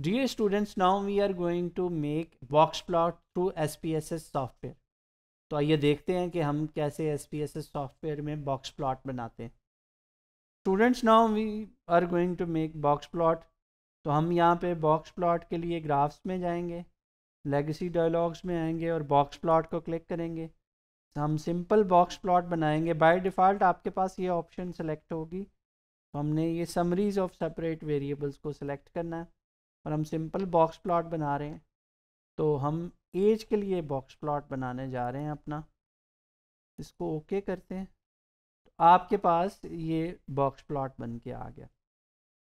Dear students, now we are going to make box plot through SPSS software. तो आइए देखते हैं कि हम कैसे S S P S software में बॉक्स प्लॉट बनाते हैं students now we are going to make box plot तो हम यहाँ पे बॉक्स प्लॉट के लिए ग्राफ्स में जाएंगे लेगेसी डायलॉग्स में आएंगे और बॉक्स प्लॉट को क्लिक करेंगे तो हम सिंपल बॉक्स प्लॉट बनाएंगे बाय डिफ़ॉल्ट आपके पास ये ऑप्शन सेलेक्ट होगी तो हमने ये समरीज ऑफ सेपरेट वेरिएबल्स को सिलेक्ट करना है और हम सिंपल बॉक्स प्लॉट बना रहे हैं तो हम एज के लिए बॉक्स प्लॉट बनाने जा रहे हैं अपना इसको ओके करते हैं तो आपके पास ये बॉक्स प्लॉट बन के आ गया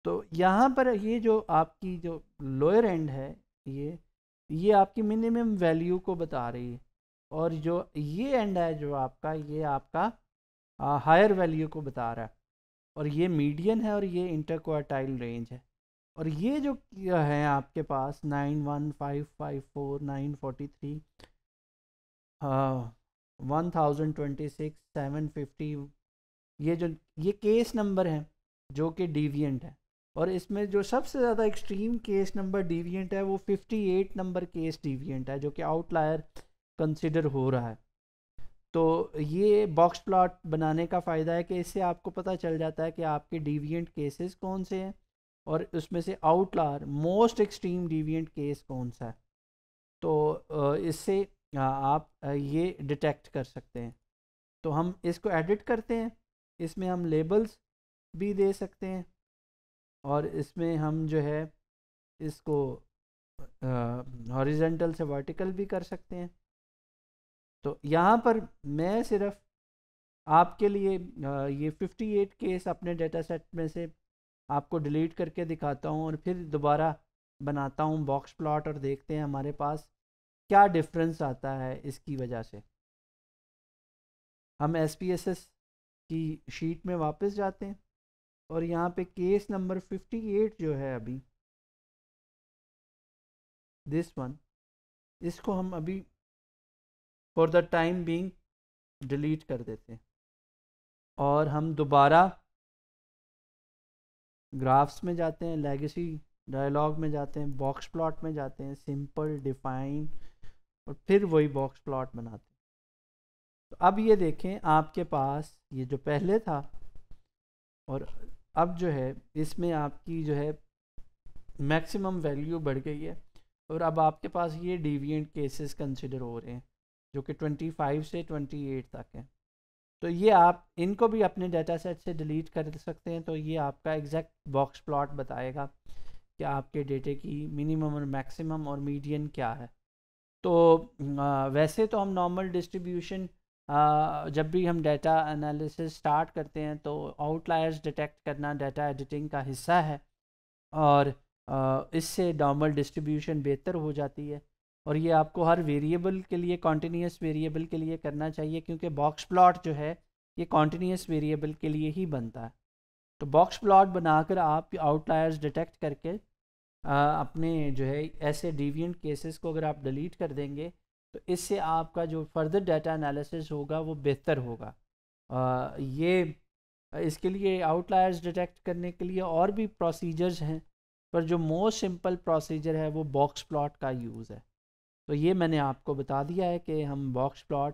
तो यहाँ पर ये जो आपकी जो लोअर एंड है ये ये आपकी मिनिमम वैल्यू को बता रही है और जो ये एंड है जो आपका ये आपका हायर वैल्यू को बता रहा है और ये मीडियन है और ये इंटरक्वाटाइल रेंज है और ये जो है आपके पास nine one five five four nine forty three one thousand twenty six seven fifty ये जो ये केस नंबर हैं जो कि डिवियंट है और इसमें जो सबसे ज़्यादा एक्सट्रीम केस नंबर डिवियंट है वो fifty eight number case deviant है जो कि आउटलायर कंसिडर हो रहा है तो ये बॉक्स प्लॉट बनाने का फ़ायदा है कि इससे आपको पता चल जाता है कि आपके डिवियंट केसेस कौन से हैं और उसमें से outlier most extreme deviant case कौन सा है तो इससे आप ये डिटेक्ट कर सकते हैं तो हम इसको एडिट करते हैं इसमें हम लेबल्स भी दे सकते हैं और इसमें हम जो है इसको हॉरिजेंटल से वर्टिकल भी कर सकते हैं तो यहाँ पर मैं सिर्फ आपके लिए ये 58 केस अपने डेटा सेट में से आपको डिलीट करके दिखाता हूँ और फिर दोबारा बनाता हूँ बॉक्स प्लॉट और देखते हैं हमारे पास क्या डिफरेंस आता है इसकी वजह से हम एस पी एस एस की शीट में वापस जाते हैं और यहाँ पे केस नंबर 58 जो है अभी दिस वन इसको हम अभी for the time being delete कर देते हैं और हम दोबारा ग्राफ्स में जाते हैं लेगेसी डायलॉग में जाते हैं बॉक्स प्लॉट में जाते हैं सिंपल डिफाइन और फिर वही बॉक्स प्लॉट बनाते हैं तो अब ये देखें आपके पास ये जो पहले था और अब जो है इसमें आपकी जो है मैक्सिमम वैल्यू बढ़ गई है और अब आपके पास ये डिवियंट केसेस कंसिडर हो रहे हैं जो कि 25 से 28 तक हैं तो ये आप इनको भी अपने डेटा सेट से डिलीट कर सकते हैं तो ये आपका एग्जैक्ट बॉक्स प्लॉट बताएगा कि आपके डेटे की मिनिमम और मैक्सिमम और मीडियन क्या है तो आ, वैसे तो हम नॉर्मल डिस्ट्रीब्यूशन जब भी हम डेटा एनालिसिस स्टार्ट करते हैं तो आउटलायर्स डिटेक्ट करना डाटा एडिटिंग का हिस्सा है और इससे नॉर्मल डिस्ट्रीब्यूशन बेहतर हो जाती है और ये आपको हर वेरिएबल के लिए कॉन्टीन्यूस वेरिएबल के लिए करना चाहिए क्योंकि बॉक्स प्लॉट जो है ये कॉन्टीन्यूस वेरिएबल के लिए ही बनता है तो बॉक्स प्लॉट बनाकर आप आउटलायर्स डिटेक्ट करके आ, अपने जो है ऐसे डिवियंट केसेस को अगर आप डिलीट कर देंगे तो इससे आपका जो फर्दर डाटा एनालिसिस होगा वो बेहतर होगा आ, ये इसके लिए आउटलायर्स डिटेक्ट करने के लिए और भी प्रोसीजर्स हैं पर जो मोस्ट सिंपल प्रोसीजर है वो बॉक्स प्लॉट का यूज़ है तो ये मैंने आपको बता दिया है कि हम बॉक्स प्लॉट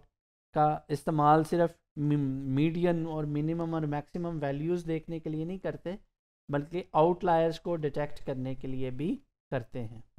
का इस्तेमाल सिर्फ मीडियन और मिनिमम और मैक्सिमम वैल्यूज़ देखने के लिए नहीं करते बल्कि आउटलायर्स को डिटेक्ट करने के लिए भी करते हैं